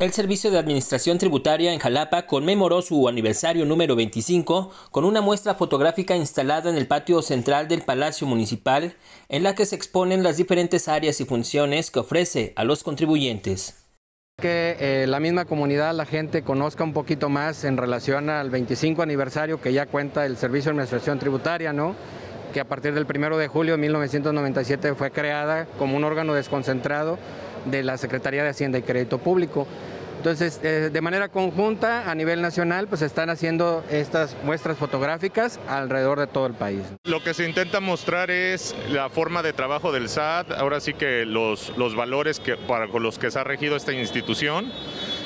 El Servicio de Administración Tributaria en Jalapa conmemoró su aniversario número 25 con una muestra fotográfica instalada en el patio central del Palacio Municipal, en la que se exponen las diferentes áreas y funciones que ofrece a los contribuyentes que eh, la misma comunidad, la gente conozca un poquito más en relación al 25 aniversario que ya cuenta el Servicio de Administración Tributaria, ¿no? que a partir del 1 de julio de 1997 fue creada como un órgano desconcentrado de la Secretaría de Hacienda y Crédito Público. Entonces, eh, de manera conjunta a nivel nacional, pues están haciendo estas muestras fotográficas alrededor de todo el país. Lo que se intenta mostrar es la forma de trabajo del SAT, ahora sí que los, valores que, con los que se ha regido esta institución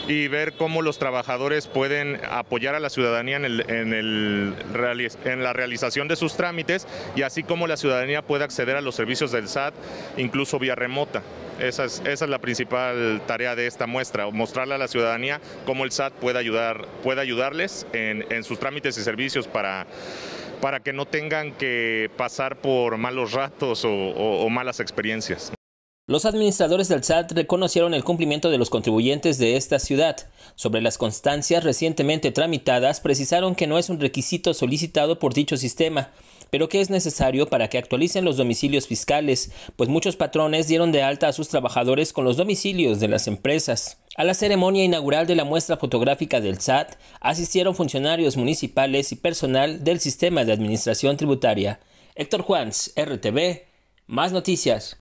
y ver cómo los trabajadores pueden apoyar a la ciudadanía en, el, en, en la realización de sus trámites y así como la ciudadanía puede acceder a los servicios del SAT incluso vía remota. Esa es, la principal tarea de esta muestra, mostrarle a la ciudadanía cómo el SAT puede, ayudar, puede ayudarles en, sus trámites y servicios para, para que no tengan que pasar por malos ratos o malas experiencias. Los administradores del SAT reconocieron el cumplimiento de los contribuyentes de esta ciudad. Sobre las constancias recientemente tramitadas, precisaron que no es un requisito solicitado por dicho sistema, pero que es necesario para que actualicen los domicilios fiscales, pues muchos patrones dieron de alta a sus trabajadores con los domicilios de las empresas. A la ceremonia inaugural de la muestra fotográfica del SAT asistieron funcionarios municipales y personal del sistema de administración tributaria. Héctor Juans, RTV, más noticias.